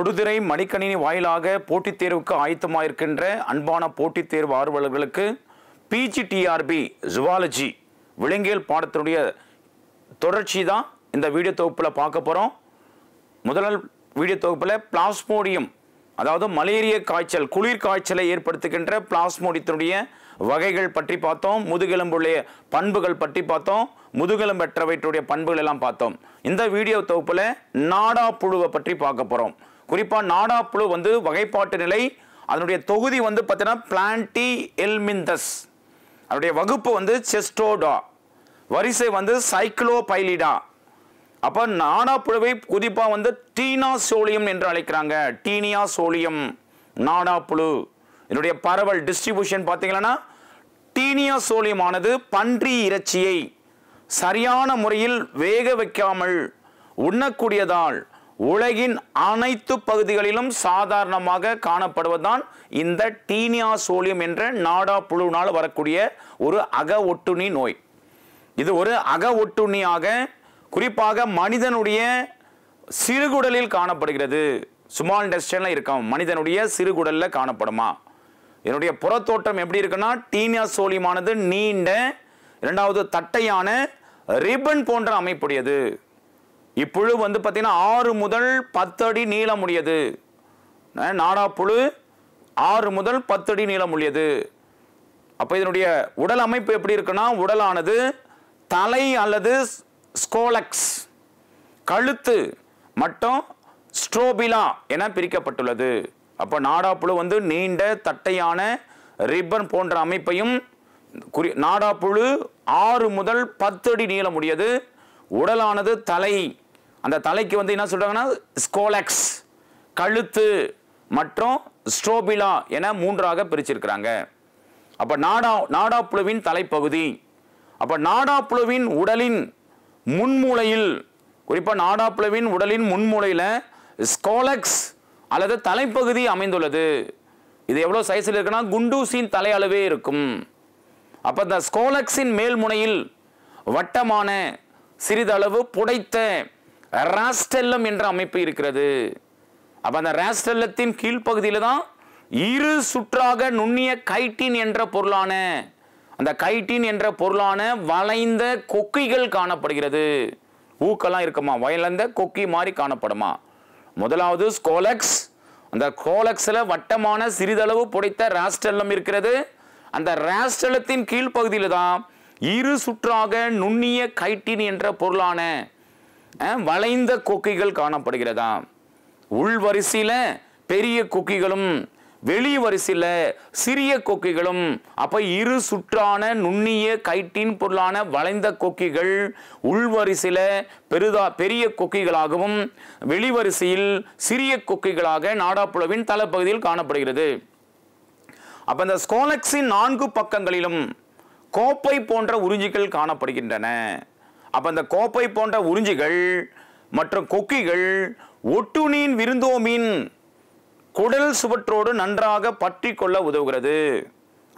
தொடுதிரை மணிக்கணினி வாயிலாக போட்டித் தேர்வுக்கு ஆயத்தமாயிருக்கின்ற அன்பான போட்டித் தேர்வு ஆர்வலர்களுக்கு பிஜிடிஆர்பி ஜுவாலஜி விலங்கியல் பாடத்தினுடைய தொடர்ச்சி தான் இந்த வீடியோ தொகுப்பில் பார்க்க போகிறோம் முதல் வீடியோ தொகுப்பில் பிளாஸ்மோடியம் அதாவது மலேரிய காய்ச்சல் குளிர் காய்ச்சலை ஏற்படுத்துகின்ற பிளாஸ்மோடியத்தினுடைய வகைகள் பற்றி பார்த்தோம் முதுகெலும்புடைய பண்புகள் பற்றி பார்த்தோம் பெற்றவற்றுடைய பண்புகள் எல்லாம் பார்த்தோம் இந்த வீடியோ தொகுப்பில் நாடா புழுவை பற்றி பார்க்க போகிறோம் குறிப்பாக புழு வந்து வகைப்பாட்டு நிலை அதனுடைய தொகுதி வந்து பார்த்தீங்கன்னா பிளான்டி எல்மிந்தஸ் அதனுடைய வகுப்பு வந்து செஸ்டோடா வரிசை வந்து சைக்ளோ பைலிடா அப்போ புழுவை குறிப்பாக வந்து டீனா சோலியம் என்று அழைக்கிறாங்க டீனியா சோலியம் நாடா புழு இதனுடைய பரவல் டிஸ்ட்ரிபியூஷன் பார்த்தீங்கன்னா டீனியா சோலியமானது பன்றி இறைச்சியை சரியான முறையில் வேக வைக்காமல் உண்ணக்கூடியதால் உலகின் அனைத்து பகுதிகளிலும் சாதாரணமாக காணப்படுவதுதான் இந்த டீனியா சோலியம் என்ற நாடா புழுனால் வரக்கூடிய ஒரு அக ஒட்டுணி நோய் இது ஒரு அக ஒட்டுண்ணியாக குறிப்பாக மனிதனுடைய சிறுகுடலில் காணப்படுகிறது சுமால் டெஸ்டன்ல இருக்கும் மனிதனுடைய சிறுகுடலில் காணப்படுமா என்னுடைய புறத்தோட்டம் எப்படி இருக்குன்னா டீனியா சோலியமானது நீண்ட இரண்டாவது தட்டையான ரிப்பன் போன்ற அமைப்புடையது இப்புழு வந்து பார்த்தீங்கன்னா ஆறு முதல் அடி நீளம் உடையது நாடாப்புழு ஆறு முதல் அடி நீளம் உடையது அப்போ இதனுடைய உடல் அமைப்பு எப்படி இருக்குன்னா உடலானது தலை அல்லது ஸ்கோலக்ஸ் கழுத்து மட்டும் ஸ்ட்ரோபிலா என பிரிக்கப்பட்டுள்ளது அப்போ நாடாப்புழு வந்து நீண்ட தட்டையான ரிப்பன் போன்ற அமைப்பையும் குறி நாடாப்புழு ஆறு முதல் பத்து அடி நீளமுடையது உடலானது தலை அந்த தலைக்கு வந்து என்ன சொல்கிறாங்கன்னா ஸ்கோலக்ஸ் கழுத்து மற்றும் ஸ்ட்ரோபிலா என மூன்றாக பிரிச்சிருக்கிறாங்க அப்போ நாடா நாடாப்புழுவின் தலைப்பகுதி அப்போ நாடாப்புழுவின் உடலின் முன்மூலையில் குறிப்பாக நாடாப்புழுவின் உடலின் முன்மூலையில ஸ்கோலக்ஸ் அல்லது தலைப்பகுதி அமைந்துள்ளது இது எவ்வளோ சைஸில் இருக்குன்னா குண்டூசின் தலை அளவே இருக்கும் அப்போ இந்த ஸ்கோலக்ஸின் மேல்முனையில் வட்டமான சிறிதளவு புடைத்த ராஸ்டெல்லம் என்ற அமைப்பு இருக்கிறது அப்போ அந்த ராஸ்டெல்லத்தின் கீழ்ப்பகுதியில் தான் இரு சுற்றாக நுண்ணிய கைட்டின் என்ற பொருளான அந்த கைட்டின் என்ற பொருளான வளைந்த கொக்கிகள் காணப்படுகிறது ஊக்கெல்லாம் இருக்குமா வயலந்த கொக்கி மாதிரி காணப்படுமா முதலாவது ஸ்கோலக்ஸ் அந்த கோலக்ஸில் வட்டமான சிறிதளவு புடைத்த ராஸ்டெல்லம் இருக்கிறது அந்த ராஸ்டெல்லத்தின் கீழ்ப்பகுதியில் தான் இரு சுற்றாக நுண்ணிய கைட்டின் என்ற பொருளான வளைந்த கொக்கிகள் காணப்படுகிறதா உள் வரிசையில் பெரிய கொக்கிகளும் வெளி வரிசையில் சிறிய கொக்கிகளும் அப்போ இரு சுற்றான நுண்ணிய கைட்டின் பொருளான வளைந்த கொக்கிகள் உள்வரிசையில் பெரிதா பெரிய கொக்கிகளாகவும் வெளிவரிசையில் சிறிய கொக்கிகளாக நாடாப்புழவின் தளப்பகுதியில் காணப்படுகிறது அப்போ இந்த ஸ்கோலக்ஸின் நான்கு பக்கங்களிலும் கோப்பை போன்ற உறிஞ்சிகள் காணப்படுகின்றன அப்போ அந்த கோப்பை போன்ற உறிஞ்சிகள் மற்றும் கொக்கிகள் ஒட்டுணீன் விருந்தோமீன் குடல் சுவற்றோடு நன்றாக பற்றி கொள்ள உதவுகிறது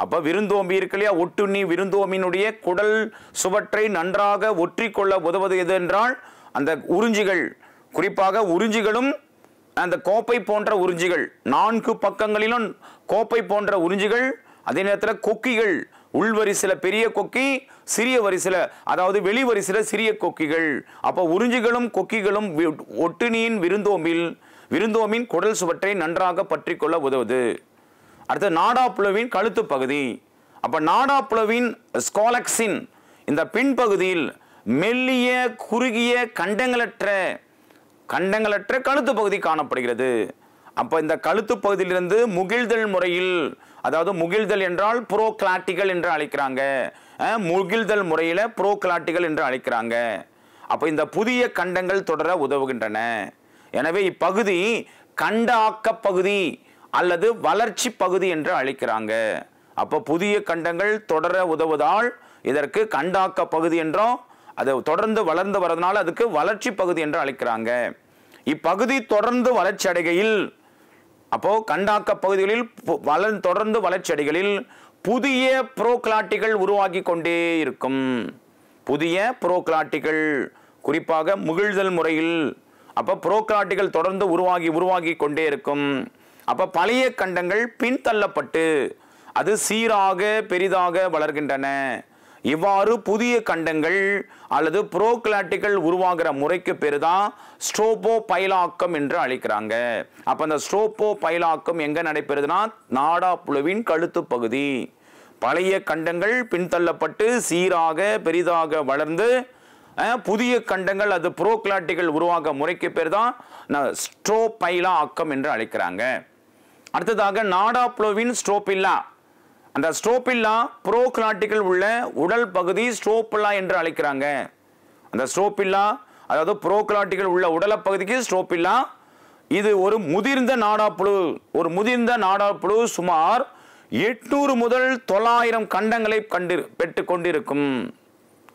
அப்போ விருந்தோம்பி இருக்கு இல்லையா ஒட்டுண்ணி விருந்தோமினுடைய குடல் சுவற்றை நன்றாக ஒற்றி கொள்ள உதவுவது எது என்றால் அந்த உறிஞ்சிகள் குறிப்பாக உறிஞ்சிகளும் அந்த கோப்பை போன்ற உறிஞ்சிகள் நான்கு பக்கங்களிலும் கோப்பை போன்ற உறிஞ்சிகள் அதே நேரத்தில் கொக்கிகள் உள்வரிசில பெரிய கொக்கி சிறிய வரிசில அதாவது வெளி வரிசில சிறிய கொக்கிகள் அப்போ உறிஞ்சிகளும் கொக்கிகளும் ஒட்டுணியின் விருந்தோமில் விருந்தோமின் குடல் சுவற்றை நன்றாக பற்றி கொள்ள உதவுது அடுத்து நாடாப்புலவின் கழுத்து பகுதி அப்போ நாடாப்புலவின் ஸ்காலக்ஸின் இந்த பின்பகுதியில் மெல்லிய குறுகிய கண்டங்களற்ற கண்டங்களற்ற கழுத்து பகுதி காணப்படுகிறது அப்போ இந்த கழுத்து பகுதியிலிருந்து முகிழ்தல் முறையில் அதாவது முகிழ்தல் என்றால் புரோ கிளாட்டிகள் என்று அழைக்கிறாங்க முகிழ்தல் முறையில் புரோ கிளாட்டிகள் என்று அழைக்கிறாங்க அப்போ இந்த புதிய கண்டங்கள் தொடர உதவுகின்றன எனவே இப்பகுதி கண்ட ஆக்க பகுதி அல்லது வளர்ச்சி பகுதி என்று அழைக்கிறாங்க அப்போ புதிய கண்டங்கள் தொடர உதவுதால் இதற்கு கண்டாக்க பகுதி என்றும் அது தொடர்ந்து வளர்ந்து வரதுனால அதுக்கு வளர்ச்சி பகுதி என்று அழைக்கிறாங்க இப்பகுதி தொடர்ந்து வளர்ச்சி அடைகையில் அப்போது கண்டாக்க பகுதிகளில் வளர் தொடர்ந்து வளர்ச்சியடைகளில் புதிய புரோக்ளாட்டிகள் உருவாகி கொண்டே இருக்கும் புதிய புரோக்ளாட்டிகள் குறிப்பாக முகிழ்தல் முறையில் அப்போ புரோக்ளாட்டிகள் தொடர்ந்து உருவாகி உருவாகி கொண்டே இருக்கும் அப்போ பழைய கண்டங்கள் பின்தள்ளப்பட்டு அது சீராக பெரிதாக வளர்கின்றன இவ்வாறு புதிய கண்டங்கள் அல்லது புரோக்ளாட்டிகள் உருவாகிற முறைக்கு பேர் தான் ஸ்ட்ரோபோ பைலாக்கம் என்று அழைக்கிறாங்க அப்போ அந்த ஸ்ட்ரோபோ பைலாக்கம் எங்கே நடைபெறுதுன்னா நாடா புழுவின் கழுத்து பகுதி பழைய கண்டங்கள் பின்தள்ளப்பட்டு சீராக பெரிதாக வளர்ந்து புதிய கண்டங்கள் அது புரோக்ளாட்டிகள் உருவாக முறைக்கு பேர் தான் ஸ்ட்ரோபைலா ஆக்கம் என்று அழைக்கிறாங்க அடுத்ததாக நாடாப்ளோவின் ஸ்ட்ரோபில்லா அந்த ஸ்டோப்பில்லா ப்ரோக்லாட்டிகள் உள்ள உடல் பகுதி ஸ்டோப்பில்லா என்று அழைக்கிறாங்க அந்த ஸ்டோப்பில்லா அதாவது ப்ரோக்லாட்டிகள் உள்ள உடலப்பகுதிக்கு ஸ்டோப்பில்லா இது ஒரு முதிர்ந்த நாடாப்புழு ஒரு முதிர்ந்த நாடாப்புழு சுமார் எட்நூறு முதல் தொள்ளாயிரம் கண்டங்களை கண்டு பெற்று கொண்டிருக்கும்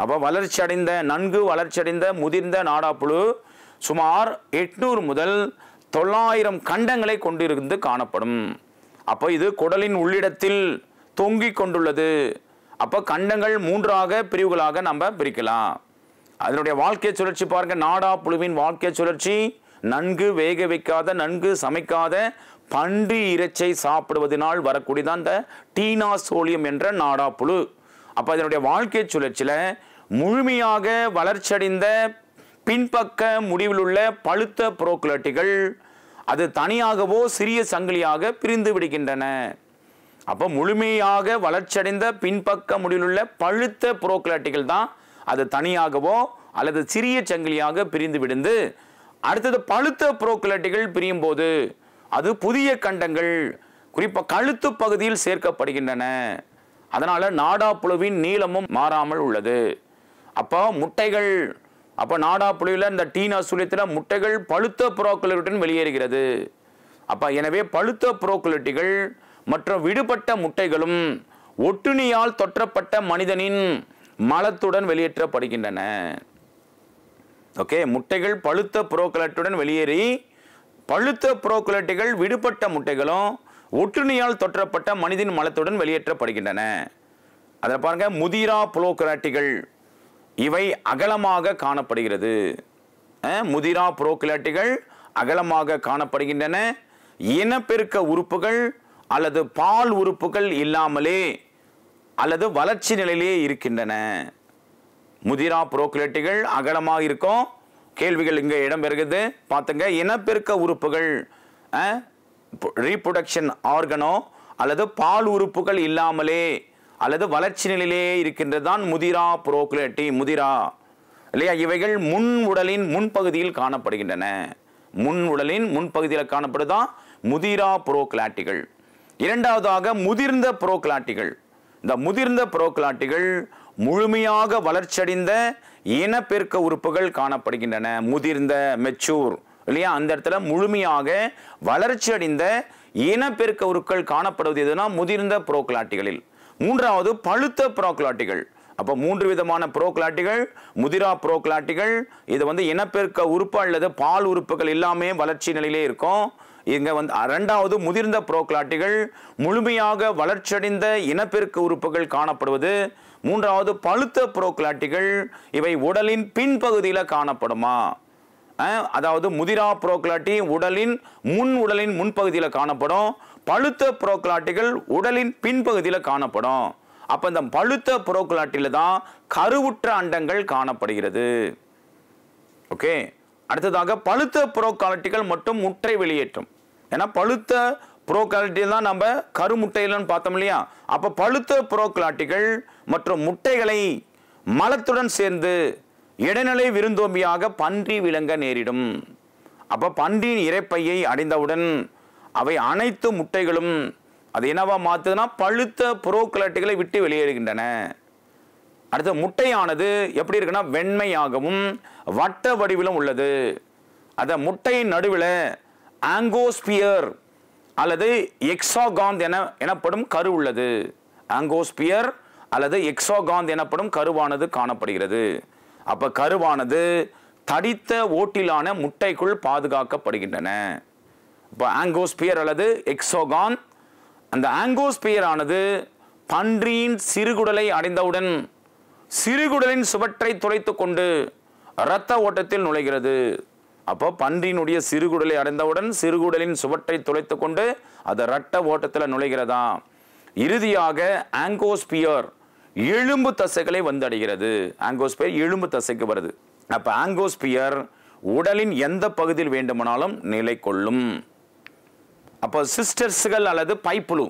அப்போ வளர்ச்சி அடைந்த நன்கு வளர்ச்சி அடைந்த முதிர்ந்த நாடாப்புழு சுமார் எட்நூறு முதல் தொள்ளாயிரம் கண்டங்களை கொண்டிருந்து காணப்படும் அப்போ இது குடலின் உள்ளிடத்தில் தொங்கிக் கொண்டுள்ளது அப்போ கண்டங்கள் மூன்றாக பிரிவுகளாக நம்ம பிரிக்கலாம் அதனுடைய வாழ்க்கை சுழற்சி பாருங்க நாடா புழுவின் வாழ்க்கை சுழற்சி நன்கு வேக வைக்காத நன்கு சமைக்காத பன்றி இறைச்சை சாப்பிடுவதனால் வரக்கூடியதான் இந்த டீனா சோழியம் என்ற நாடா புழு அப்போ அதனுடைய வாழ்க்கை சுழற்சியில் முழுமையாக வளர்ச்சியடைந்த பின்பக்க முடிவில் உள்ள பழுத்த புரோக்குலட்டிகள் அது தனியாகவோ சிறிய சங்கிலியாக பிரிந்து விடுகின்றன அப்போ முழுமையாக வளர்ச்சியடைந்த பின்பக்க முடிவிலுள்ள பழுத்த புரோக்லாட்டிகள் தான் அது தனியாகவோ அல்லது சிறிய சங்கிலியாக பிரிந்து விடுந்து அடுத்தது பழுத்த புரோக்லாட்டிகள் பிரியும் போது அது புதிய கண்டங்கள் குறிப்பாக கழுத்து பகுதியில் சேர்க்கப்படுகின்றன அதனால் நாடாப்புழுவின் நீளமும் மாறாமல் உள்ளது அப்போ முட்டைகள் அப்போ நாடாப்புழுவில் இந்த டீனா சுழியத்தில் முட்டைகள் பழுத்த புரோக்குலட்டுடன் வெளியேறுகிறது அப்போ எனவே பழுத்த புரோக்லட்டிகள் மற்றும் விடுபட்ட முட்டைகளும் ஒட்டுணியால் தொற்றப்பட்ட மனிதனின் மலத்துடன் வெளியேற்றப்படுகின்றன ஓகே முட்டைகள் பழுத்த புரோக்கலட்டுடன் வெளியேறி பழுத்த புரோக்கலட்டுகள் விடுபட்ட முட்டைகளும் ஒட்டுணியால் தொற்றப்பட்ட மனிதன் மலத்துடன் வெளியேற்றப்படுகின்றன அதை பாருங்க முதிரா புரோக்கலாட்டிகள் இவை அகலமாக காணப்படுகிறது முதிரா புரோக்கலாட்டிகள் அகலமாக காணப்படுகின்றன இனப்பெருக்க உறுப்புகள் அல்லது பால் உறுப்புகள் இல்லாமலே அல்லது வளர்ச்சி நிலையிலேயே இருக்கின்றன முதிரா புரோக்குலேட்டுகள் அகலமாக இருக்கும் கேள்விகள் இங்கே இடம்பெறுகிறது பார்த்துங்க இனப்பெருக்க உறுப்புகள் ரீப்ரொடக்ஷன் ஆர்கனோ அல்லது பால் உறுப்புகள் இல்லாமலே அல்லது வளர்ச்சி நிலையிலே இருக்கின்றது தான் முதிரா புரோக்குலேட்டி முதிரா இல்லையா இவைகள் முன் உடலின் முன்பகுதியில் காணப்படுகின்றன முன் உடலின் முன்பகுதியில் காணப்படுதான் முதிரா புரோக்லாட்டிகள் இரண்டாவதாக முதிர்ந்த புரோக்லாட்டிகள் இந்த முதிர்ந்த புரோக்லாட்டிகள் முழுமையாக வளர்ச்சியடைந்த இனப்பெருக்க உறுப்புகள் காணப்படுகின்றன முதிர்ந்த மெச்சூர் இல்லையா அந்த இடத்துல முழுமையாக வளர்ச்சி அடைந்த இனப்பெருக்க உருக்கள் காணப்படுவது எதுனா முதிர்ந்த புரோக்லாட்டிகளில் மூன்றாவது பழுத்த புரோக்லாட்டிகள் அப்போ மூன்று விதமான புரோக்லாட்டிகள் முதிரா புரோக்லாட்டிகள் இது வந்து இனப்பெருக்க உறுப்பு அல்லது பால் உறுப்புகள் எல்லாமே வளர்ச்சி நிலையிலே இருக்கும் இங்கே வந்து ரெண்டாவது முதிர்ந்த புரோக்ளாட்டிகள் முழுமையாக வளர்ச்சடைந்த இனப்பெருக்க உறுப்புகள் காணப்படுவது மூன்றாவது பழுத்த புரோக்ளாட்டிகள் இவை உடலின் பின்பகுதியில் காணப்படுமா அதாவது முதிரா புரோக்ளாட்டி உடலின் முன் உடலின் முன்பகுதியில் காணப்படும் பழுத்த புரோக்ளாட்டிகள் உடலின் பின்பகுதியில் காணப்படும் அப்போ இந்த பழுத்த புரோக்ளாட்டில தான் கருவுற்ற அண்டங்கள் காணப்படுகிறது ஓகே அடுத்ததாக பழுத்த புரோக்ளாட்டிகள் மட்டும் முற்றை வெளியேற்றும் ஏன்னா பழுத்த புரோக்ளாட்டிகள் தான் நம்ம கருமுட்டைகள்னு பார்த்தோம் இல்லையா அப்போ பழுத்த புரோக்ளாட்டிகள் மற்றும் முட்டைகளை மலத்துடன் சேர்ந்து இடைநிலை விருந்தோம்பியாக பன்றி விளங்க நேரிடும் அப்போ பன்றியின் இறைப்பையை அடைந்தவுடன் அவை அனைத்து முட்டைகளும் அது என்னவா மாற்றுதுன்னா பழுத்த புரோக்ளாட்டிகளை விட்டு வெளியேறுகின்றன அடுத்த முட்டையானது எப்படி இருக்குன்னா வெண்மையாகவும் வட்ட வடிவிலும் உள்ளது அந்த முட்டையின் நடுவில் ஆங்கோஸ்பியர் அல்லது எக்ஸாகாந்த் என எனப்படும் கரு உள்ளது ஆங்கோஸ்பியர் அல்லது எக்ஸாகாந்த் எனப்படும் கருவானது காணப்படுகிறது அப்போ கருவானது தடித்த ஓட்டிலான முட்டைக்குள் பாதுகாக்கப்படுகின்றன இப்போ ஆங்கோஸ்பியர் அல்லது எக்ஸோகான் அந்த ஆங்கோஸ்பியர் ஆனது பன்றியின் சிறுகுடலை அடைந்தவுடன் சிறுகுடலின் சுவற்றை துளைத்து கொண்டு இரத்த ஓட்டத்தில் நுழைகிறது அப்போ பன்றியினுடைய சிறுகுடலை அடைந்தவுடன் சிறுகுடலின் சுவற்றை துளைத்து கொண்டு அது ரட்ட ஓட்டத்தில் நுழைகிறதா இறுதியாக ஆங்கோஸ்பியர் எலும்பு தசைகளை வந்தடைகிறது ஆங்கோஸ்பியர் எலும்பு தசைக்கு வருது அப்போ ஆங்கோஸ்பியர் உடலின் எந்த பகுதியில் வேண்டுமானாலும் நிலை கொள்ளும் அப்போ சிஸ்டர்ஸ்கள் அல்லது பைப்புழு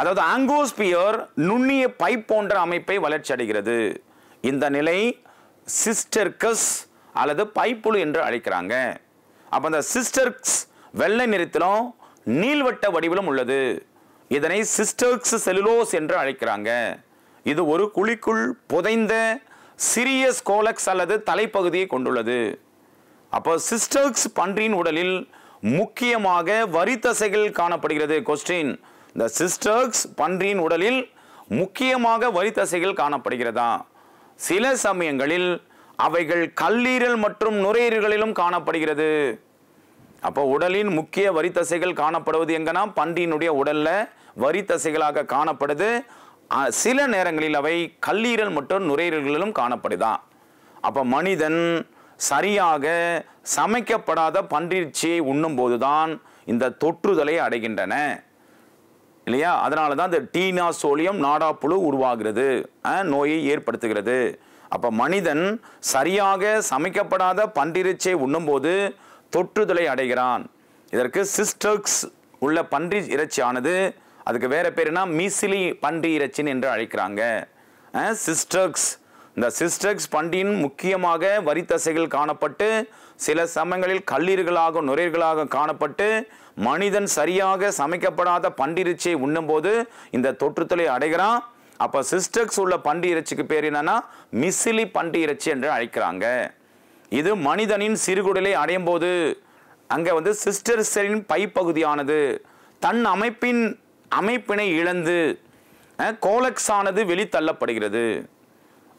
அதாவது ஆங்கோஸ்பியர் நுண்ணிய பைப் போன்ற அமைப்பை வளர்ச்சி அடைகிறது இந்த நிலை சிஸ்டர்கஸ் அல்லது பைப்புழு என்று அழைக்கிறாங்க அப்போ அந்த சிஸ்டர்க்ஸ் வெள்ளை நிறத்திலும் நீள்வட்ட வடிவிலும் உள்ளது இதனை சிஸ்டர்க்ஸ் செலுலோஸ் என்று அழைக்கிறாங்க இது ஒரு குழிக்குள் புதைந்த சிறிய ஸ்கோலக்ஸ் அல்லது தலைப்பகுதியை கொண்டுள்ளது அப்போ சிஸ்டர்க்ஸ் பன்றியின் உடலில் முக்கியமாக வரித்தசைகள் காணப்படுகிறது கொஸ்டின் இந்த சிஸ்டர்க்ஸ் பன்றியின் உடலில் முக்கியமாக வரித்தசைகள் காணப்படுகிறதா சில சமயங்களில் அவைகள் கல்லீரல் மற்றும் நுரையீரல்களிலும் காணப்படுகிறது அப்போ உடலின் முக்கிய வரித்தசைகள் காணப்படுவது எங்கன்னா பன்றியினுடைய உடலில் வரித்தசைகளாக காணப்படுது சில நேரங்களில் அவை கல்லீரல் மற்றும் நுரையீரல்களிலும் காணப்படுதான் அப்போ மனிதன் சரியாக சமைக்கப்படாத பன்றிச்சியை உண்ணும் தான் இந்த தொற்றுதலை அடைகின்றன இல்லையா அதனால தான் இந்த டீனா சோழியம் நாடாப்புழு உருவாகிறது நோயை ஏற்படுத்துகிறது அப்போ மனிதன் சரியாக சமைக்கப்படாத பன்றிறைச்சியை உண்ணும்போது தொற்றுதலை அடைகிறான் இதற்கு சிஸ்டர்க்ஸ் உள்ள பன்றி இறைச்சியானது அதுக்கு வேறு பேருனா மீசிலி பன்றி இறைச்சின் என்று அழைக்கிறாங்க சிஸ்டர்க்ஸ் இந்த சிஸ்டர்ஸ் பண்டியின் முக்கியமாக வரித்தசைகள் காணப்பட்டு சில சமயங்களில் கல்லீர்களாக நுரையீர்களாக காணப்பட்டு மனிதன் சரியாக சமைக்கப்படாத பண்டிரிச்சை உண்ணும்போது இந்த தொற்றுத்தலை அடைகிறான் அப்போ சிஸ்டக்ஸ் உள்ள பண்டி இறைச்சிக்கு பேர் என்னன்னா மிசிலி பண்டி இறைச்சி என்று அழைக்கிறாங்க இது மனிதனின் சிறுகுடலை அடையும் போது அங்கே வந்து சிஸ்டர் செல்லின் பைப்பகுதியானது தன் அமைப்பின் அமைப்பினை இழந்து கோலக்ஸ் ஆனது வெளித்தள்ளப்படுகிறது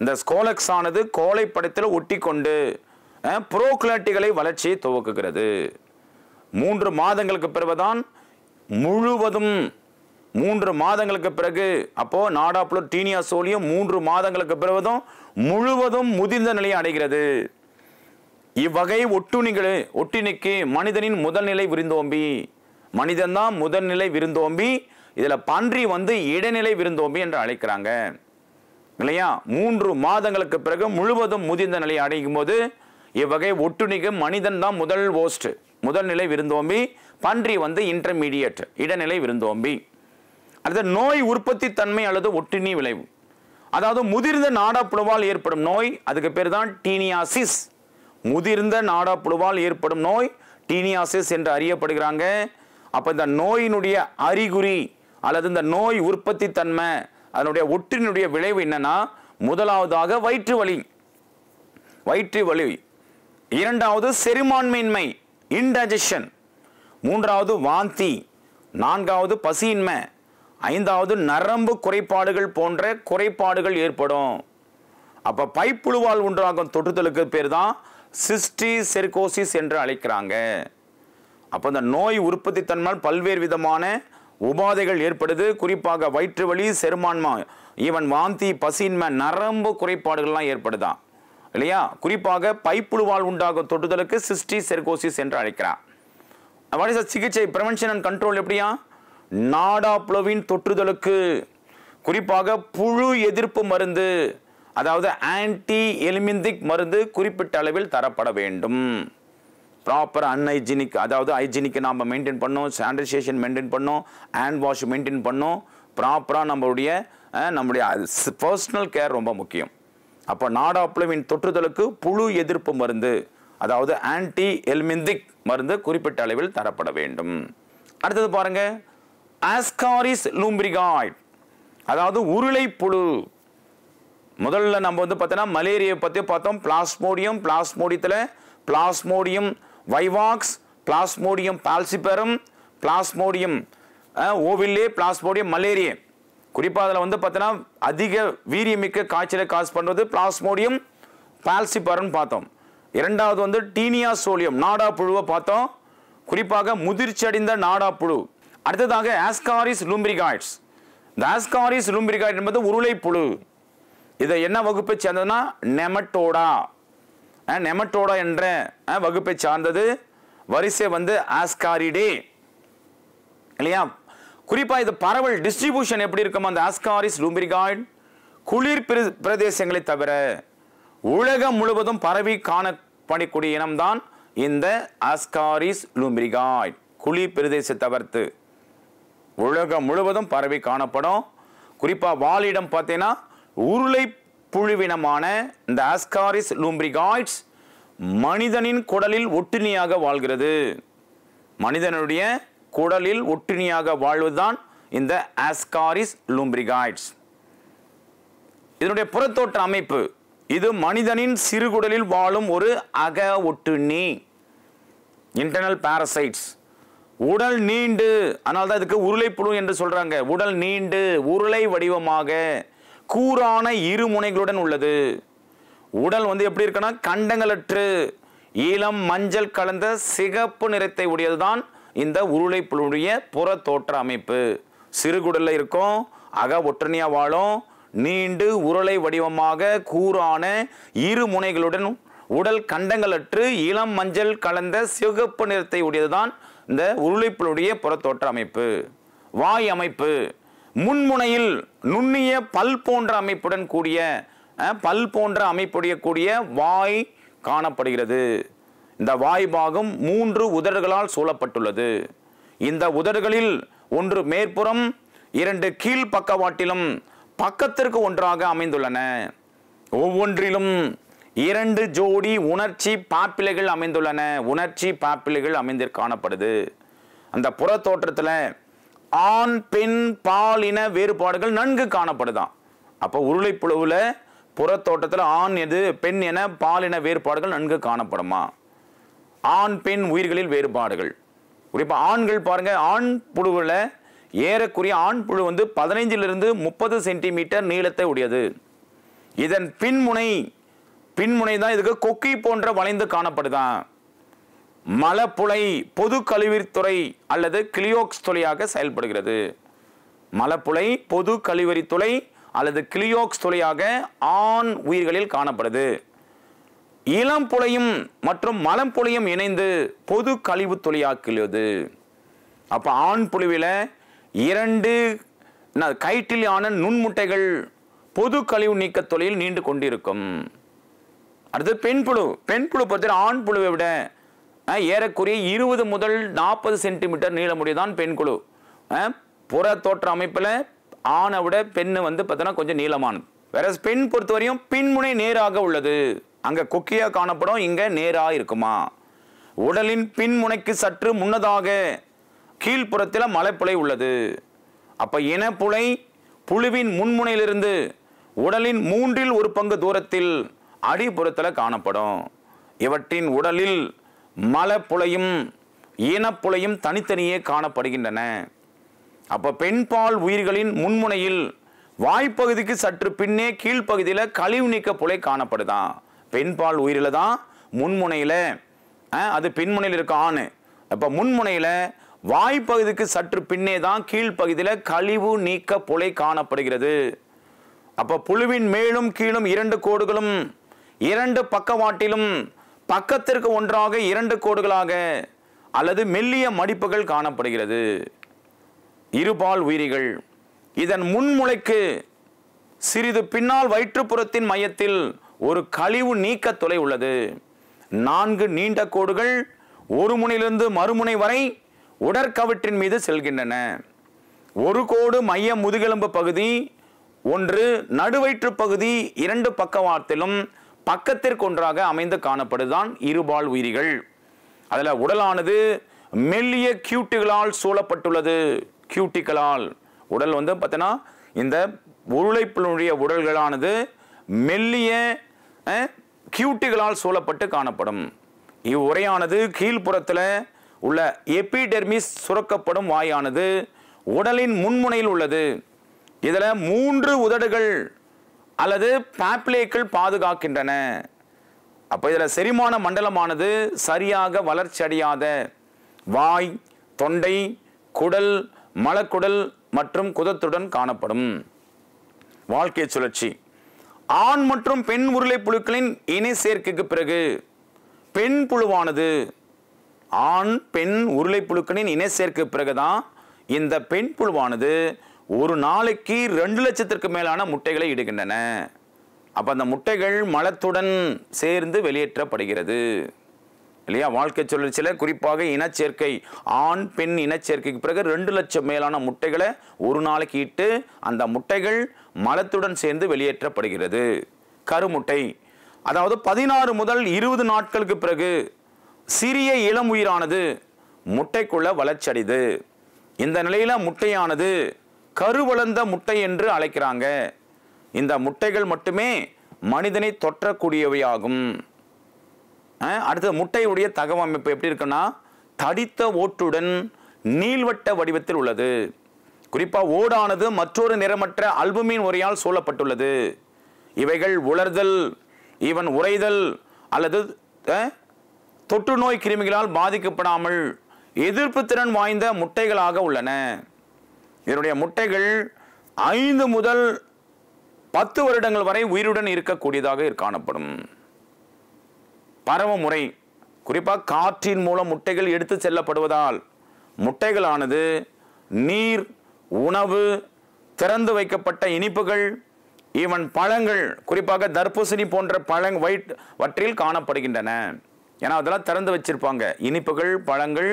இந்த ஸ்கோலக்ஸ் ஆனது கோலை படத்தில் ஒட்டி கொண்டு புரோக்லாட்டிகளை வளர்ச்சியை துவக்குகிறது மூன்று மாதங்களுக்கு பிறகுதான் முழுவதும் மூன்று மாதங்களுக்கு பிறகு அப்போது நாடாப்புலர் டீனியா சோழியம் மூன்று மாதங்களுக்கு பிறகுதும் முழுவதும் முதிர்ந்த நிலையை அடைகிறது இவ்வகை ஒட்டுணிகள் ஒட்டிணிக்கு மனிதனின் முதல்நிலை விருந்தோம்பி மனிதன்தான் முதல்நிலை விருந்தோம்பி இதில் பன்றி வந்து இடைநிலை விருந்தோம்பி என்று அழைக்கிறாங்க இல்லையா மூன்று மாதங்களுக்கு பிறகு முழுவதும் முதிர்ந்த நிலையை அடையும் போது இவ்வகை ஒட்டுணிக்கு மனிதன் தான் முதல் ஓஸ்ட் முதல் நிலை விருந்தோம்பி பன்றி வந்து இன்டர்மீடியட் இடைநிலை விருந்தோம்பி அல்லது நோய் உற்பத்தி தன்மை அல்லது ஒட்டினி விளைவு அதாவது முதிர்ந்த நாடாப்புழுவால் ஏற்படும் நோய் அதுக்கு பேர் தான் டீனியாசிஸ் முதிர்ந்த நாடாப்புழுவால் ஏற்படும் நோய் டீனியாசிஸ் என்று அறியப்படுகிறாங்க அப்போ இந்த நோயினுடைய அறிகுறி அல்லது இந்த நோய் உற்பத்தி தன்மை அதனுடைய ஒற்றினுடைய விளைவு என்னன்னா முதலாவதாக வயிற்று வலி வயிற்று வலி இரண்டாவது செரிமான்மையின்மை இன்டைஜஷன் மூன்றாவது வாந்தி நான்காவது பசியின்மை ஐந்தாவது நரம்பு குறைபாடுகள் போன்ற குறைபாடுகள் ஏற்படும் அப்போ பைப்புழுவால் உண்டாகும் தொற்றுதலுக்கு பேர் தான் சிஸ்டி செர்கோசிஸ் என்று அழைக்கிறாங்க அப்போ இந்த நோய் உற்பத்தி தன்மால் பல்வேறு விதமான உபாதைகள் ஏற்படுது குறிப்பாக வயிற்று வலி செருமான்மா ஈவன் வாந்தி பசின்மை நரம்பு குறைபாடுகள்லாம் ஏற்படுதான் இல்லையா குறிப்பாக பைப்புழுவால் உண்டாகும் தொட்டுதலுக்கு சிஸ்டி செர்கோசிஸ் என்று அழைக்கிறான் சிகிச்சை ப்ரிவென்ஷன் அண்ட் கண்ட்ரோல் எப்படியா நாடா தொற்றுதலுக்கு குறிப்பாக புழு எதிர்ப்பு மருந்து அதாவது ஆன்டி எலிமிந்திக் மருந்து குறிப்பிட்ட அளவில் தரப்பட வேண்டும் ப்ராப்பர் அன்ஹைஜீனிக் அதாவது ஹைஜீனிக்கை நாம் மெயின்டைன் பண்ணோம் சானிடைசேஷன் மெயின்டைன் பண்ணோம் ஹேண்ட் வாஷ் மெயின்டைன் பண்ணோம் ப்ராப்பராக நம்மளுடைய நம்முடைய பர்சனல் கேர் ரொம்ப முக்கியம் அப்போ நாடாப்புழுவின் தொற்றுதலுக்கு புழு எதிர்ப்பு மருந்து அதாவது ஆன்டி எல்மிந்திக் மருந்து குறிப்பிட்ட அளவில் தரப்பட வேண்டும் அடுத்தது பாருங்கள் ஆஸ்காரிஸ் லூம்பிரிகாய்ட் அதாவது உருளை புழு முதல்ல நம்ம வந்து பார்த்தோன்னா மலேரியா பற்றி பார்த்தோம் பிளாஸ்மோடியம் பிளாஸ்மோடியத்தில் Plasmodium vivax Plasmodium falciparum Plasmodium ovale Plasmodium malariae குறிப்பாக அதில் வந்து பார்த்தோன்னா அதிக வீரியமிக்க காய்ச்சலை காசு பண்ணுறது பிளாஸ்மோடியம் பால்சிபரன் பார்த்தோம் இரண்டாவது வந்து டீனியா சோலியம் நாடா புழுவை பார்த்தோம் குறிப்பாக முதிர்ச்சி அடைந்த நாடா புழு அடுத்ததாக ஆஸ்காரிஸ் லூம்பிரிகாய்ட்ஸ் இந்த ஆஸ்காரிஸ் லூம்பிரிகாய்ட் என்பது உருளை புழு இதை என்ன வகுப்பை சேர்ந்ததுன்னா நெமட்டோடா நெமட்டோடா என்ற வகுப்பை சார்ந்தது வரிசை வந்து ஆஸ்காரிடே இல்லையா குறிப்பாக இது பரவல் டிஸ்ட்ரிபியூஷன் எப்படி இருக்கும் அந்த ஆஸ்காரிஸ் லூம்பிரிகாய்ட் குளிர் பிரதேசங்களை தவிர உலகம் முழுவதும் பரவி காணப்படக்கூடிய இனம்தான் இந்த ஆஸ்காரிஸ் லூம்பிரிகாய்ட் குளிர் பிரதேச தவிர்த்து உலகம் முழுவதும் பரவி காணப்படும் குறிப்பாக வாலிடம் பார்த்தீங்கன்னா உருளை புழுவினமான இந்த ஆஸ்காரிஸ் லூம்பிரிகாய்ட்ஸ் மனிதனின் குடலில் ஒட்டுணியாக வாழ்கிறது மனிதனுடைய குடலில் ஒட்டுணியாக வாழ்வதுதான் இந்த ஆஸ்காரிஸ் லூம்பிரிகாய்ட்ஸ் இதனுடைய புறத்தோற்ற அமைப்பு இது மனிதனின் சிறுகுடலில் வாழும் ஒரு அக ஒட்டுண்ணி இன்டர்னல் பாரசைட்ஸ் உடல் நீண்டு ஆனால் தான் இதுக்கு உருளைப்புழு என்று சொல்கிறாங்க உடல் நீண்டு உருளை வடிவமாக கூரான இரு முனைகளுடன் உள்ளது உடல் வந்து எப்படி இருக்குன்னா கண்டங்களற்று ஈழம் மஞ்சள் கலந்த சிகப்பு நிறத்தை உடையதுதான் இந்த உருளைப்புழுடைய புற தோற்ற அமைப்பு சிறுகுடலில் இருக்கும் அக ஒற்றனியா வாழும் நீண்டு உருளை வடிவமாக கூரான இரு முனைகளுடன் உடல் கண்டங்களற்று இளம் மஞ்சள் கலந்த சிகப்பு நிறத்தை உடையதுதான் இந்த உருளைப்புழுடைய புறத்தோற்ற அமைப்பு வாய் அமைப்பு முன்முனையில் நுண்ணிய பல் போன்ற அமைப்புடன் கூடிய பல் போன்ற அமைப்புடைய கூடிய வாய் காணப்படுகிறது இந்த வாய் பாகம் மூன்று உதடுகளால் சூழப்பட்டுள்ளது இந்த உதடுகளில் ஒன்று மேற்புறம் இரண்டு கீழ் பக்கவாட்டிலும் பக்கத்திற்கு ஒன்றாக அமைந்துள்ளன ஒவ்வொன்றிலும் இரண்டு ஜோடி உணர்ச்சி பாப்பிலைகள் அமைந்துள்ளன உணர்ச்சி பாப்பிலைகள் அமைந்து காணப்படுது அந்த புற தோற்றத்தில் ஆண் பெண் பால் இன வேறுபாடுகள் நன்கு காணப்படுதான் அப்போ உருளைப்புழுவில் புற தோட்டத்தில் ஆண் எது பெண் என பாலின வேறுபாடுகள் நன்கு காணப்படுமா ஆண் பெண் உயிர்களில் வேறுபாடுகள் குறிப்பாக ஆண்கள் பாருங்கள் ஆண் புழுவில் ஏறக்குறைய ஆண் புழு வந்து பதினைஞ்சிலிருந்து முப்பது சென்டிமீட்டர் நீளத்தை உடையது இதன் பின்முனை பின்முனை தான் இதுக்கு கொக்கி போன்ற வளைந்து காணப்படுதான் மலப்புலை பொது கழிவுத்துறை அல்லது கிளியோக்ஸ் துளையாக செயல்படுகிறது மலப்புலை பொது துளை அல்லது கிளியோக்ஸ் துளையாக ஆண் உயிர்களில் காணப்படுது இளம் புலையும் மற்றும் மலம் புலையும் இணைந்து பொது கழிவு துளையாக்குள்ளது அப்போ ஆண் புழுவில் இரண்டு ஆன நுண்முட்டைகள் பொது கழிவு நீக்க தொழில் நீண்டு கொண்டிருக்கும் அடுத்து பெண் புழு பெண் புழு பொறுத்தவரை ஆண் புழுவை விட ஏறக்குறைய இருபது முதல் நாற்பது சென்டிமீட்டர் நீளமுடியதான் பெண் குழு புற தோற்ற அமைப்பில் ஆணை விட பெண்ணு வந்து பார்த்தோன்னா கொஞ்சம் நீளமானது வேற பெண் பொறுத்தவரையும் பின்முனை நேராக உள்ளது அங்கே கொக்கியாக காணப்படும் இங்கே நேராக இருக்குமா உடலின் பின்முனைக்கு சற்று முன்னதாக கீழ்ப்புறத்தில் மலைப்புழை உள்ளது அப்போ இனப்புழை புழுவின் முன்முனையிலிருந்து உடலின் மூன்றில் ஒரு பங்கு தூரத்தில் அடிபுறத்தில் காணப்படும் இவற்றின் உடலில் மலப்புலையும் ஈனப்புலையும் தனித்தனியே காணப்படுகின்றன அப்போ பெண்பால் உயிர்களின் முன்முனையில் வாய்ப்பகுதிக்கு சற்று பின்னே கீழ்ப்பகுதியில் கழிவு நீக்க புலை காணப்படுதான் பெண்பால் உயிரில் தான் முன்முனையில் அது பின்முனையில் இருக்க ஆணு அப்போ முன்முனையில் வாய்ப்பகுதிக்கு சற்று பின்னே தான் கீழ்ப்பகுதியில் கழிவு நீக்க புலை காணப்படுகிறது அப்போ புழுவின் மேலும் கீழும் இரண்டு கோடுகளும் இரண்டு பக்கவாட்டிலும் பக்கத்திற்கு ஒன்றாக இரண்டு கோடுகளாக அல்லது மெல்லிய மடிப்புகள் காணப்படுகிறது இருபால் உயிரிகள் இதன் முன்முளைக்கு சிறிது பின்னால் வயிற்றுப்புறத்தின் மையத்தில் ஒரு கழிவு நீக்க தொலை உள்ளது நான்கு நீண்ட கோடுகள் ஒரு முனையிலிருந்து மறுமுனை வரை உடற்கவற்றின் மீது செல்கின்றன ஒரு கோடு மைய முதுகெலும்பு பகுதி ஒன்று நடுவயிற்று பகுதி இரண்டு பக்கவாட்டிலும் பக்கத்திற்கொன்றாக அமைந்து காணப்படுதான் இருபால் உயிரிகள் அதில் உடலானது மெல்லிய கியூட்டுகளால் சூழப்பட்டுள்ளது கியூட்டிகளால் உடல் வந்து பார்த்தோன்னா இந்த உருளைப்பினுடைய உடல்களானது மெல்லிய கியூட்டுகளால் சூழப்பட்டு காணப்படும் இவ்வுரையானது கீழ்ப்புறத்தில் உள்ள எபிடெர்மிஸ் சுரக்கப்படும் வாயானது உடலின் முன்முனையில் உள்ளது இதில் மூன்று உதடுகள் அல்லது பாப்லேக்கள் பாதுகாக்கின்றன அப்போ இதில் செரிமான மண்டலமானது சரியாக வளர்ச்சி அடையாத வாய் தொண்டை குடல் மலக்குடல் மற்றும் குதத்துடன் காணப்படும் வாழ்க்கை சுழற்சி ஆண் மற்றும் பெண் உருளை புழுக்களின் இணை சேர்க்கைக்கு பிறகு பெண் புழுவானது ஆண் பெண் உருளை புழுக்களின் இணை சேர்க்கை பிறகுதான் இந்த பெண் புழுவானது ஒரு நாளைக்கு ரெண்டு லட்சத்திற்கு மேலான முட்டைகளை இடுகின்றன அப்போ அந்த முட்டைகள் மலத்துடன் சேர்ந்து வெளியேற்றப்படுகிறது இல்லையா வாழ்க்கை சுழற்சியில் குறிப்பாக இனச்சேர்க்கை ஆண் பெண் இனச்சேர்க்கைக்கு பிறகு ரெண்டு லட்சம் மேலான முட்டைகளை ஒரு நாளைக்கு இட்டு அந்த முட்டைகள் மலத்துடன் சேர்ந்து வெளியேற்றப்படுகிறது கருமுட்டை அதாவது பதினாறு முதல் இருபது நாட்களுக்கு பிறகு சிறிய இளம் உயிரானது முட்டைக்குள்ள வளர்ச்சடைது இந்த நிலையில் முட்டையானது கருவளந்த முட்டை என்று அழைக்கிறாங்க இந்த முட்டைகள் மட்டுமே மனிதனை தொற்றக்கூடியவையாகும் அடுத்தது முட்டையுடைய தகவமைப்பு எப்படி இருக்குன்னா தடித்த ஓட்டுடன் நீள்வட்ட வடிவத்தில் உள்ளது குறிப்பாக ஓடானது மற்றொரு நிறமற்ற அல்புமின் உரையால் சூழப்பட்டுள்ளது இவைகள் உலர்தல் இவன் உறைதல் அல்லது தொற்று நோய் கிருமிகளால் பாதிக்கப்படாமல் எதிர்ப்பு திறன் வாய்ந்த முட்டைகளாக உள்ளன இதனுடைய முட்டைகள் ஐந்து முதல் பத்து வருடங்கள் வரை உயிருடன் இருக்கக்கூடியதாக காணப்படும் பரவ முறை குறிப்பாக காற்றின் மூலம் முட்டைகள் எடுத்து செல்லப்படுவதால் முட்டைகளானது நீர் உணவு திறந்து வைக்கப்பட்ட இனிப்புகள் ஈவன் பழங்கள் குறிப்பாக தர்பூசணி போன்ற பழங் வயிற் வற்றில் காணப்படுகின்றன ஏன்னா அதெல்லாம் திறந்து வச்சிருப்பாங்க இனிப்புகள் பழங்கள்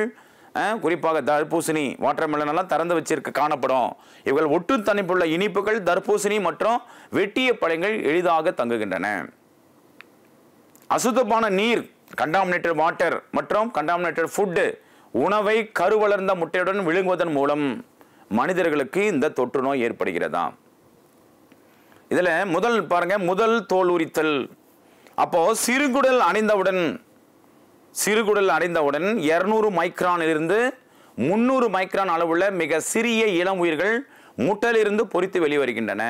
குறிப்பாக தர்பூசணி வாட்டர்மெலன் எல்லாம் திறந்து வச்சிருக்க காணப்படும் இவர்கள் ஒட்டு தனிப்புள்ள இனிப்புகள் தர்பூசணி மற்றும் வெட்டிய பழங்கள் எளிதாக தங்குகின்றன அசுத்தமான நீர் கண்டாமினேட்டட் வாட்டர் மற்றும் கண்டாமினேட்டட் ஃபுட்டு உணவை கரு வளர்ந்த முட்டையுடன் விழுங்குவதன் மூலம் மனிதர்களுக்கு இந்த தொற்று நோய் ஏற்படுகிறதா இதில் முதல் பாருங்கள் முதல் தோல் உரித்தல் அப்போது சிறுகுடல் அணிந்தவுடன் சிறுகுடல் அடைந்தவுடன் இரநூறு மைக்ரானிலிருந்து முன்னூறு மைக்ரான் அளவுள்ள மிக சிறிய இளம் உயிர்கள் முட்டலிருந்து பொறித்து வெளிவருகின்றன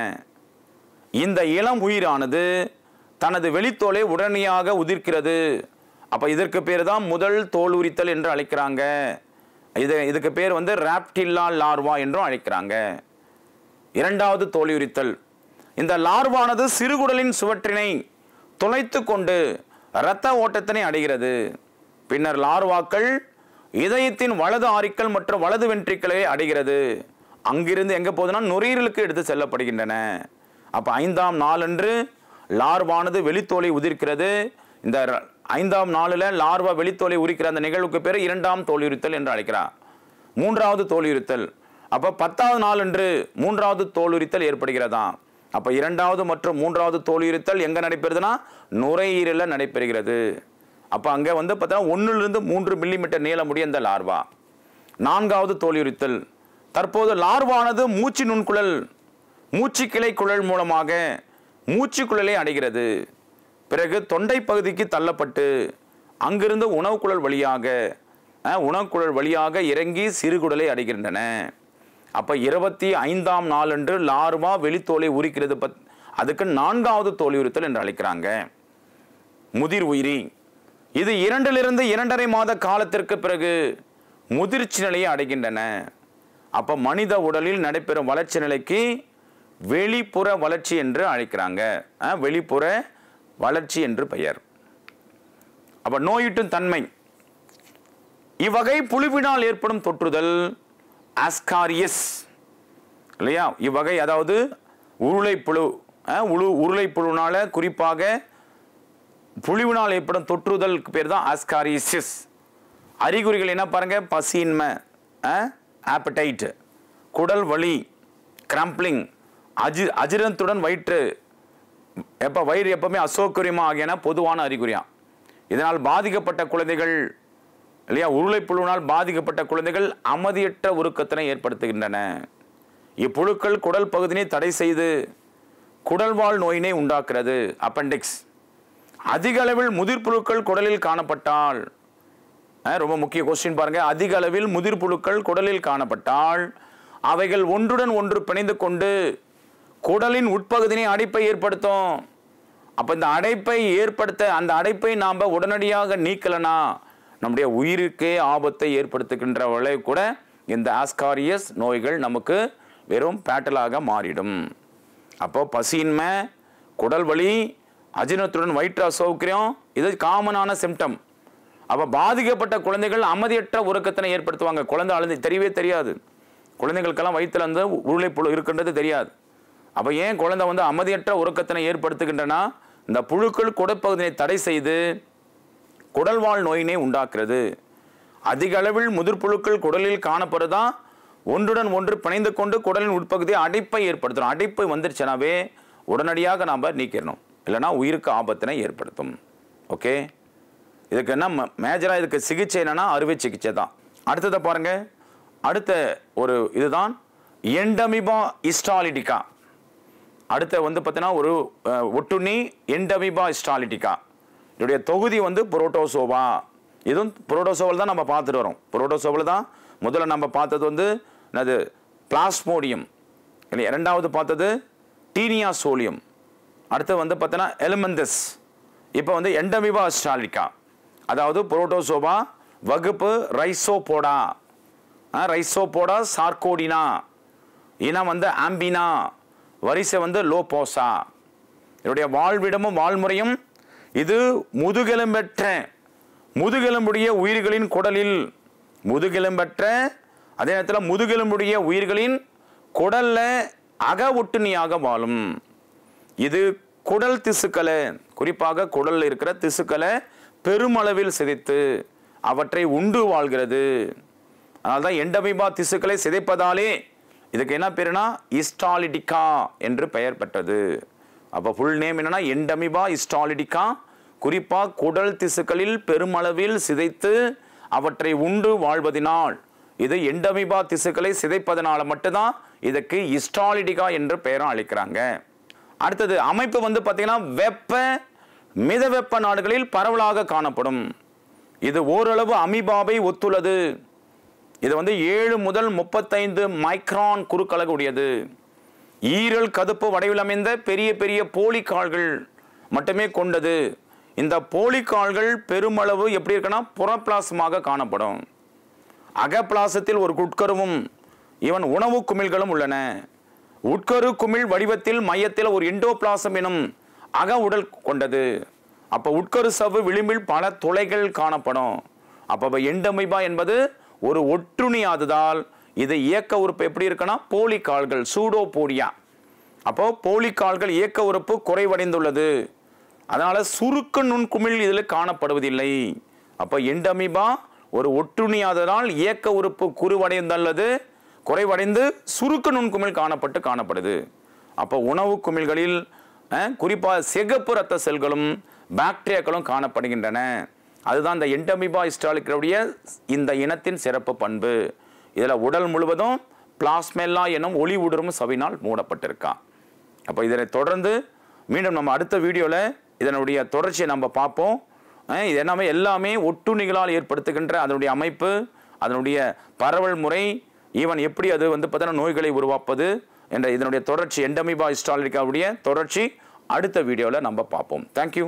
இந்த இளம் உயிரானது தனது வெளித்தோலை உடனடியாக உதிர்க்கிறது அப்போ இதற்கு பேர் தான் முதல் தோல் உரித்தல் என்று அழைக்கிறாங்க இது இதுக்கு பேர் வந்து ராப்டில்லா லார்வா என்றும் அழைக்கிறாங்க இரண்டாவது தோல் உரித்தல் இந்த லார்வானது சிறுகுடலின் சுவற்றினை துளைத்து கொண்டு இரத்த ஓட்டத்தினை அடைகிறது பின்னர் லார்வாக்கள் இதயத்தின் வலது ஆரிக்கல் மற்றும் வலது வென்ட்ரிக்கலை அடைகிறது அங்கிருந்து எங்கே போதுனா நுரையீரலுக்கு எடுத்து செல்லப்படுகின்றன அப்போ ஐந்தாம் நாளன்று லார்வானது வெளித்தோலை உதிர்க்கிறது இந்த ஐந்தாம் நாளில் லார்வா வெளித்தோலை உரிக்கிற அந்த நிகழ்வுக்கு பேர் இரண்டாம் தோலுரித்தல் என்று அழைக்கிறார் மூன்றாவது தோலியுறுத்தல் அப்போ பத்தாவது நாளன்று மூன்றாவது தோலுரித்தல் ஏற்படுகிறதா அப்போ இரண்டாவது மற்றும் மூன்றாவது தோலுரித்தல் எங்கே நடைபெறுதுன்னா நுரையீரலில் நடைபெறுகிறது அப்போ அங்கே வந்து பார்த்தா ஒன்றுலேருந்து மூன்று மில்லிமீட்டர் நீளம் இந்த லார்வா நான்காவது தோலியுறுத்தல் தற்போது லார்வானது மூச்சு நுண்குழல் மூச்சு கிளை குழல் மூலமாக மூச்சு குழலை அடைகிறது பிறகு தொண்டை பகுதிக்கு தள்ளப்பட்டு அங்கிருந்து உணவுக்குழல் வழியாக உணவுக்குழல் வழியாக இறங்கி சிறுகுடலை அடைகின்றன அப்போ இருபத்தி ஐந்தாம் நாளன்று லார்வா வெளித்தோலை உரிக்கிறது பத் அதுக்கு நான்காவது தோல் உரித்தல் என்று அழைக்கிறாங்க முதிர் உயிரி இது இரண்டிலிருந்து இரண்டரை மாத காலத்திற்கு பிறகு முதிர்ச்சி நிலையை அடைகின்றன அப்போ மனித உடலில் நடைபெறும் வளர்ச்சி நிலைக்கு வெளிப்புற வளர்ச்சி என்று அழைக்கிறாங்க வெளிப்புற வளர்ச்சி என்று பெயர் அப்போ நோயிட்டும் தன்மை இவ்வகை புழுவினால் ஏற்படும் தொற்றுதல் அஸ்காரியஸ் இல்லையா இவ்வகை அதாவது உருளைப்புழு உருளை உருளைப்புழுனால் குறிப்பாக புழிவுனால் ஏற்படும் தொற்றுதலுக்கு பேர் தான் ஆஸ்காரிசிஸ் அறிகுறிகள் என்ன பாருங்கள் பசியின்மை ஆப்படைட்டு குடல் வலி கிரம்ப்ளிங் அஜி அஜிரத்துடன் வயிற்று எப்போ வயிறு எப்பவுமே அசோக்கரியமாக ஆகியன பொதுவான அறிகுறியாக இதனால் பாதிக்கப்பட்ட குழந்தைகள் இல்லையா புழுவினால் பாதிக்கப்பட்ட குழந்தைகள் அமைதியற்ற உருக்கத்தினை ஏற்படுத்துகின்றன இப்புழுக்கள் குடல் பகுதியினை தடை செய்து குடல்வாழ் நோயினை உண்டாக்குறது அப்பெண்டிக்ஸ் அதிக அளவில் முதிர்புழுக்கள் குடலில் காணப்பட்டால் ரொம்ப முக்கிய கொஸ்டின் பாருங்கள் அதிக அளவில் முதிர்புழுக்கள் குடலில் காணப்பட்டால் அவைகள் ஒன்றுடன் ஒன்று பிணைந்து கொண்டு குடலின் உட்பகுதியினை அடைப்பை ஏற்படுத்தும் அப்போ இந்த அடைப்பை ஏற்படுத்த அந்த அடைப்பை நாம் உடனடியாக நீக்கலனா நம்முடைய உயிருக்கே ஆபத்தை ஏற்படுத்துகின்ற வளை கூட இந்த ஆஸ்காரியஸ் நோய்கள் நமக்கு வெறும் பேட்டலாக மாறிடும் அப்போ பசியின்மை குடல் வலி அஜினத்துடன் வயிற்றா சௌக்கரியம் இது காமனான சிம்டம் அப்போ பாதிக்கப்பட்ட குழந்தைகள் அமைதியற்ற உறக்கத்தினை ஏற்படுத்துவாங்க குழந்தை அழுந்து தெரியவே தெரியாது குழந்தைகளுக்கெல்லாம் வயிற்றில் வந்து உருளைப்புழு இருக்கின்றது தெரியாது அப்போ ஏன் குழந்தை வந்து அமைதியற்ற உறக்கத்தினை ஏற்படுத்துகின்றனா இந்த புழுக்கள் குடற்பகுதியை தடை செய்து குடல்வாழ் நோயினை உண்டாக்குறது அதிக அளவில் முதிர்புழுக்கள் குடலில் காணப்படுறதான் ஒன்றுடன் ஒன்று பிணைந்து கொண்டு குடலின் உட்பகுதியை அடைப்பை ஏற்படுத்தணும் அடைப்பை வந்துருச்சுனாவே உடனடியாக நாம் நீக்கிடணும் இல்லைனா உயிருக்கு ஆபத்தினை ஏற்படுத்தும் ஓகே இதுக்கு என்ன மேஜராக இதுக்கு சிகிச்சை என்னென்னா அறுவை சிகிச்சை தான் அடுத்ததை பாருங்கள் அடுத்த ஒரு இதுதான் எண்டமிபா இஸ்டாலிட்டிகா அடுத்த வந்து பார்த்தீங்கன்னா ஒரு ஒட்டுண்ணி எண்டமிபா இஸ்டாலிட்டிகா இதோடைய தொகுதி வந்து புரோட்டோசோவா இதுவும் புரோட்டோசோவில் தான் நம்ம பார்த்துட்டு வரோம் புரோட்டோசோவில் தான் முதல்ல நம்ம பார்த்தது வந்து என்னது பிளாஸ்மோடியம் இரண்டாவது பார்த்தது டீனியா சோலியம் அடுத்து வந்து பார்த்தோன்னா எலுமந்தஸ் இப்போ வந்து எண்டமிபா அஸ்டாலிக்கா அதாவது புரோட்டோசோபா வகுப்பு ரைஸோ போடா சார்கோடினா இனம் வந்து ஆம்பினா வரிசை வந்து லோபோசா இதனுடைய வாழ்விடமும் வாழ்முறையும் இது முதுகெலும்பெற்ற முதுகெலும்புடைய உயிர்களின் குடலில் முதுகெலும்பெற்ற அதே நேரத்தில் முதுகெலும்புடைய உயிர்களின் குடலில் அக ஒட்டுணியாக வாழும் இது குடல் திசுக்களை குறிப்பாக குடலில் இருக்கிற திசுக்களை பெருமளவில் சிதைத்து அவற்றை உண்டு வாழ்கிறது அதனால தான் எண்டமிபா திசுக்களை சிதைப்பதாலே இதுக்கு என்ன பேருனா இஸ்டாலிடிகா என்று பெயர் பெற்றது அப்போ ஃபுல் நேம் என்னென்னா எண்டமிபா இஸ்டாலிடிகா குறிப்பாக குடல் திசுக்களில் பெருமளவில் சிதைத்து அவற்றை உண்டு வாழ்வதினால் இது எண்டமிபா திசுக்களை சிதைப்பதனால் மட்டும்தான் இதுக்கு இஸ்டாலிடிகா என்று பெயரும் அளிக்கிறாங்க அடுத்தது அமைப்பு வந்து பார்த்திங்கன்னா வெப்ப மித வெப்ப நாடுகளில் பரவலாக காணப்படும் இது ஓரளவு அமிபாவை ஒத்துள்ளது இது வந்து ஏழு முதல் முப்பத்தைந்து மைக்ரான் குறுக்கலகு உடையது ஈரல் கதுப்பு வடிவிலமைந்த பெரிய பெரிய போலிக்கால்கள் மட்டுமே கொண்டது இந்த போலிக்கால்கள் பெருமளவு எப்படி இருக்குன்னா புறப்பிளாசமாக காணப்படும் அகப்பிளாசத்தில் ஒரு குட்கருவும் இவன் உணவு குமிழ்களும் உள்ளன உட்கரு குமிழ் வடிவத்தில் மையத்தில் ஒரு இண்டோபிளாசம் எனும் அக உடல் கொண்டது அப்போ உட்கரு சவ்வு விளிம்பில் பல துளைகள் காணப்படும் அப்போ எண்டமைபா என்பது ஒரு ஒற்றுணியாததால் இது இயக்க உறுப்பு எப்படி இருக்குன்னா போலி கால்கள் சூடோ போடியா அப்போ கால்கள் இயக்க உறுப்பு குறைவடைந்துள்ளது அதனால் சுருக்க குமிழ் இதில் காணப்படுவதில்லை அப்போ எண்டமிபா ஒரு ஒற்றுணியாததால் இயக்க உறுப்பு குறுவடைந்துள்ளது குறைவடைந்து சுருக்க நுண்குமிழ் காணப்பட்டு காணப்படுது அப்போ உணவு குமிழ்களில் குறிப்பாக சிகப்பு ரத்த செல்களும் பாக்டீரியாக்களும் காணப்படுகின்றன அதுதான் இந்த என்டமிபா இஸ்டாலிக்கிறவுடைய இந்த இனத்தின் சிறப்பு பண்பு இதில் உடல் முழுவதும் பிளாஸ்மெல்லா எனும் ஒளி ஊடுரும் சவினால் மூடப்பட்டிருக்கா அப்போ இதனை தொடர்ந்து மீண்டும் நம்ம அடுத்த வீடியோவில் இதனுடைய தொடர்ச்சியை நம்ம பார்ப்போம் இது என்னமே எல்லாமே ஒட்டுணிகளால் ஏற்படுத்துகின்ற அதனுடைய அமைப்பு அதனுடைய பரவல் முறை ஈவன் எப்படி அது வந்து பார்த்தீங்கன்னா நோய்களை உருவாப்பது என்ற இதனுடைய தொடர்ச்சி எண்டமிபா இஸ்டாலிக்காவுடைய தொடர்ச்சி அடுத்த வீடியோவில் நம்ம பார்ப்போம் தேங்க்யூ